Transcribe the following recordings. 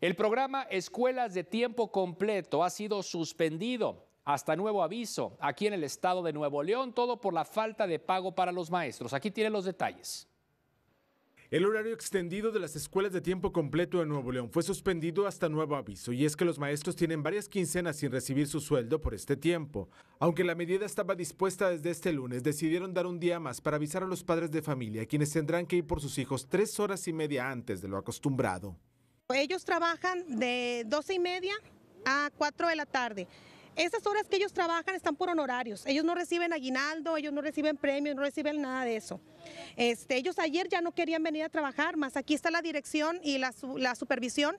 El programa Escuelas de Tiempo Completo ha sido suspendido hasta nuevo aviso aquí en el estado de Nuevo León, todo por la falta de pago para los maestros. Aquí tienen los detalles. El horario extendido de las escuelas de tiempo completo de Nuevo León fue suspendido hasta nuevo aviso y es que los maestros tienen varias quincenas sin recibir su sueldo por este tiempo. Aunque la medida estaba dispuesta desde este lunes, decidieron dar un día más para avisar a los padres de familia, quienes tendrán que ir por sus hijos tres horas y media antes de lo acostumbrado. Ellos trabajan de 12 y media a 4 de la tarde. Esas horas que ellos trabajan están por honorarios. Ellos no reciben aguinaldo, ellos no reciben premios, no reciben nada de eso. Este, ellos ayer ya no querían venir a trabajar, más aquí está la dirección y la, la supervisión.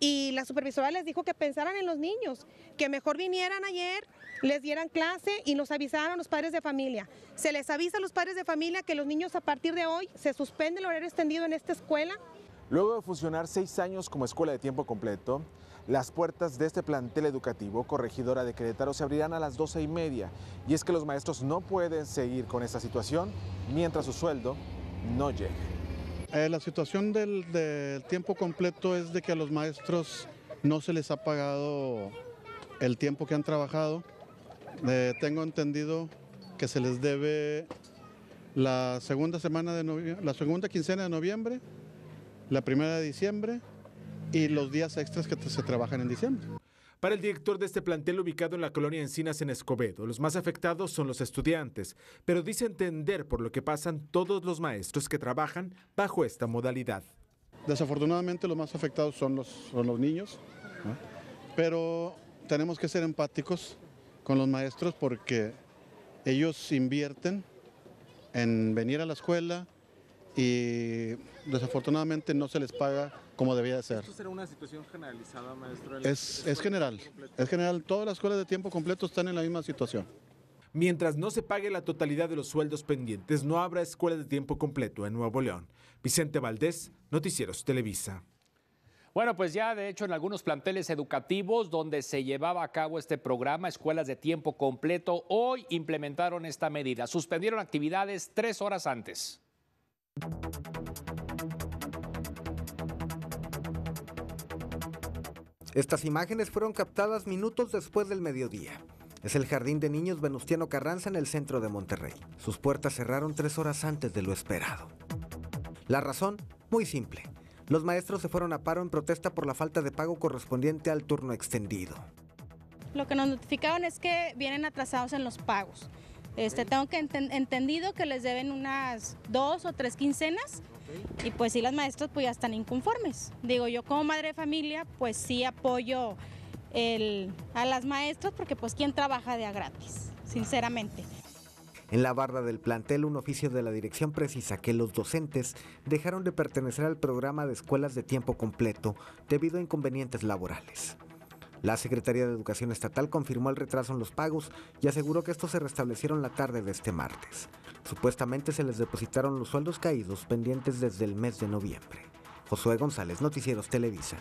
Y la supervisora les dijo que pensaran en los niños, que mejor vinieran ayer, les dieran clase y nos avisaran a los padres de familia. Se les avisa a los padres de familia que los niños a partir de hoy se suspende el horario extendido en esta escuela Luego de funcionar seis años como escuela de tiempo completo, las puertas de este plantel educativo corregidora de Querétaro se abrirán a las doce y media. Y es que los maestros no pueden seguir con esta situación mientras su sueldo no llegue. Eh, la situación del, tiempo completo es de que a los maestros no se les ha pagado el tiempo que han trabajado. Eh, tengo entendido que se les debe la segunda semana de la segunda quincena de noviembre la primera de diciembre y los días extras que se trabajan en diciembre. Para el director de este plantel ubicado en la colonia Encinas en Escobedo, los más afectados son los estudiantes, pero dice entender por lo que pasan todos los maestros que trabajan bajo esta modalidad. Desafortunadamente los más afectados son los, niños, pero tenemos que ser empáticos con los maestros porque ellos invierten en venir a la escuela, y desafortunadamente no se les paga como debía ser. ¿Esto será una situación generalizada, maestro? Es, es general, es general. Todas las escuelas de tiempo completo están en la misma situación. Mientras no se pague la totalidad de los sueldos pendientes, no habrá escuelas de tiempo completo en Nuevo León. Vicente Valdés, Noticieros Televisa. Bueno, pues ya de hecho en algunos planteles educativos donde se llevaba a cabo este programa, escuelas de tiempo completo, hoy implementaron esta medida. Suspendieron actividades tres horas antes. Estas imágenes fueron captadas minutos después del mediodía. Es el Jardín de Niños Venustiano Carranza en el centro de Monterrey. Sus puertas cerraron tres horas antes de lo esperado. La razón, muy simple. Los maestros se fueron a paro en protesta por la falta de pago correspondiente al turno extendido. Lo que nos notificaron es que vienen atrasados en los pagos. Este, tengo que entendido que les deben unas dos o tres quincenas y pues sí las maestras pues ya están inconformes. Digo, yo como madre de familia pues sí apoyo a las maestras porque pues quién trabaja de a gratis, sinceramente. En la barra del plantel, un oficio de la dirección precisa que los docentes dejaron de pertenecer al programa de escuelas de tiempo completo debido a inconvenientes laborales. La Secretaría de Educación Estatal confirmó el retraso en los pagos y aseguró que estos se restablecieron la tarde de este martes. Supuestamente se les depositaron los sueldos caídos pendientes desde el mes de noviembre. Josué González, Noticieros Televisa.